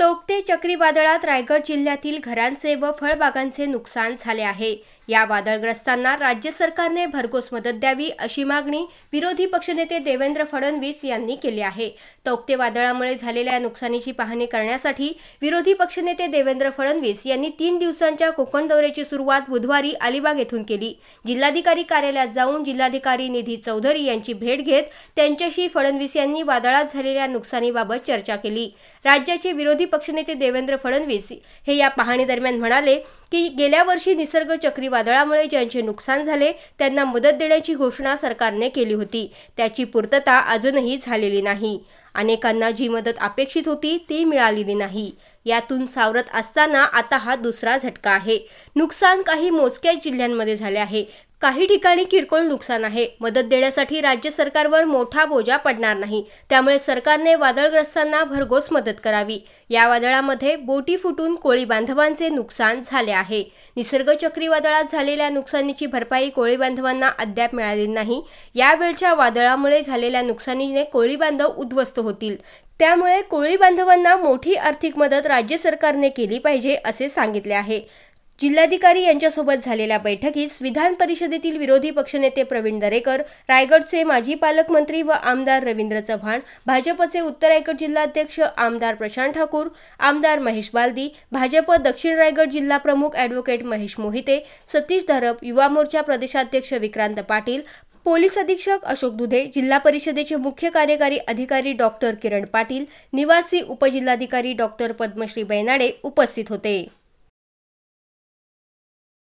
Tauktae चक्रीवादळात रायगड जिल्ह्यातील घरांचे व फळबागांचे नुकसान झाले आहे या वादळग्रस्तांना राज्य सरकारने भरघोस मदत द्यावी अशी मागणी विरोधी पक्षनेते देवेंद्र फडणवीस यांनी केली आहे तौक्ते वादळामुळे झालेल्या नुकसानीची पाहणी करण्यासाठी विरोधी पक्षनेते देवेंद्र फडणवीस यांनी तीन दिवसांच्या कोकण दौऱ्याची सुरुवात बुधवारी अलिबाग येथून केली जिल्हाधिकारी कार्यालयात जाऊन जिल्हाधिकारी निधी चौधरी यांची भेट घेत त्यांच्याशी फडणवीस यांनी वादळात झालेल्या नुकसानीबाबत चर्चा केली राज्याचे विरोधी पक्षनेते देवेंद्र फडणवीस हे या पाहणीदरम्यान म्हणाले की गेल्या वर्षी निसर्ग चक्रीवादळ वादळामुळे ज्यांचे नुकसान झाले त्यांना मदत देण्याची घोषणा सरकारने केली होती त्याची पूर्तता अजूनही झालेली नाही अनेकांना जी मदत अपेक्षित होती ती मिळालेली नाही यातून सावरत असताना आता हा दुसरा झटका आहे नुकसान काही मोजक्या जिल्ह्यांमध्ये झाले आहे काही ठिकाणी किरकोळ नुकसान आहे मदत देण्यासाठी राज्य सरकारवर मोठा बोजा पडणार नाही त्यामुळे सरकारने वादळग्रस्तांना भरघोस मदत करावी या वादळामध्ये बोटी फुटून कोळी बांधवांचे नुकसान झाले आहे निसर्ग चक्रीवादळात झालेल्या नुकसानीची भरपाई कोळी बांधवांना अद्याप मिळाली नाही यावेळच्या वादळामुळे झालेल्या नुकसानीने कोळी बांधव उद्ध्वस्त होतील त्यामुळे कोळी बांधवांना मोठी आर्थिक मदत राज्य सरकारने केली पाहिजे असे सांगितले आहे जिल्हाधिकारी यांच्यासोबत झालेल्या बैठकीस विधान परिषदेतील विरोधी पक्षनेते प्रवीण दरेकर रायगडचे माजी पालकमंत्री व आमदार रवींद्र चव्हाण भाजपचे उत्तर रायगड जिल्हाध्यक्ष आमदार प्रशांत ठाकूर आमदार महेश बालदी भाजप दक्षिण रायगड जिल्हा प्रमुख अॅडव्होकेट महेश मोहिते सतीश धरप युवा मोर्चा प्रदेशाध्यक्ष विक्रांत पाटील पोलीस अधीक्षक अशोक दुधे जिल्हा परिषदेचे मुख्य कार्यकारी अधिकारी डॉक्टर किरण पाटील निवासी उपजिल्हाधिकारी डॉक्टर पद्मश्री बैनाडे उपस्थित होते